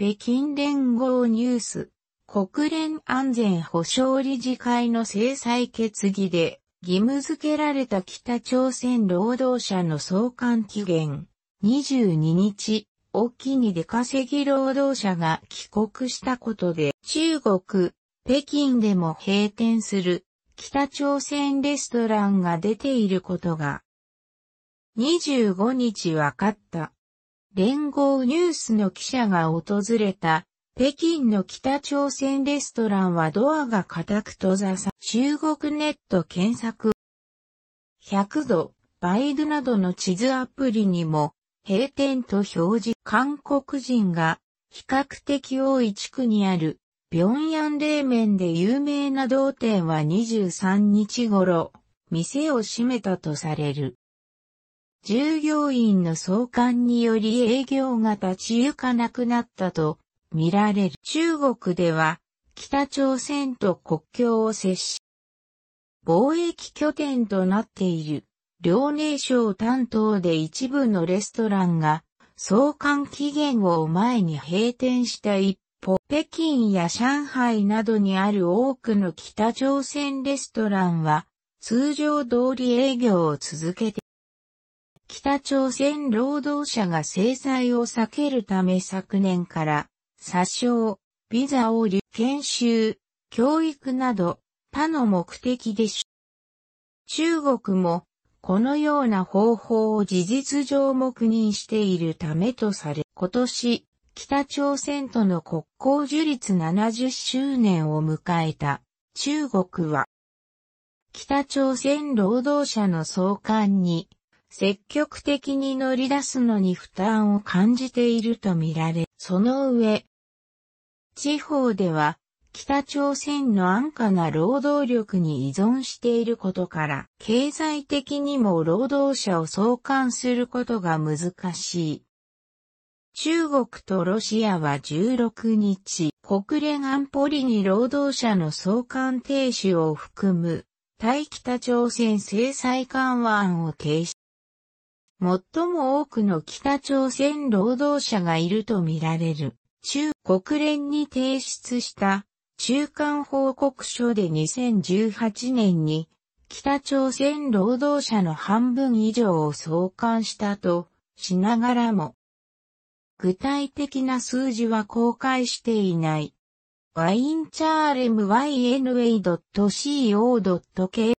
北京連合ニュース、国連安全保障理事会の制裁決議で義務付けられた北朝鮮労働者の送還期限22日をきに出稼ぎ労働者が帰国したことで中国、北京でも閉店する北朝鮮レストランが出ていることが25日分かった。連合ニュースの記者が訪れた、北京の北朝鮮レストランはドアが固く閉ざさ、中国ネット検索。100度、バイドなどの地図アプリにも、閉店と表示。韓国人が、比較的多い地区にある、平壌冷麺で有名な同店は23日頃、店を閉めたとされる。従業員の送還により営業が立ち行かなくなったと見られる。中国では北朝鮮と国境を接し、貿易拠点となっている遼寧省担当で一部のレストランが送還期限を前に閉店した一方、北京や上海などにある多くの北朝鮮レストランは通常通り営業を続けて北朝鮮労働者が制裁を避けるため昨年から、殺傷、ビザを留研修、教育など、他の目的でし、中国も、このような方法を事実上黙認しているためとされ、今年、北朝鮮との国交樹立70周年を迎えた中国は、北朝鮮労働者の送還に積極的に乗り出すのに負担を感じているとみられ、その上、地方では北朝鮮の安価な労働力に依存していることから、経済的にも労働者を相関することが難しい。中国とロシアは16日、国連安保理に労働者の相関停止を含む、対北朝鮮制裁緩和案を提出。最も多くの北朝鮮労働者がいるとみられる、中国連に提出した中間報告書で2018年に北朝鮮労働者の半分以上を創刊したとしながらも、具体的な数字は公開していない。ワインチャーレム yna.co.k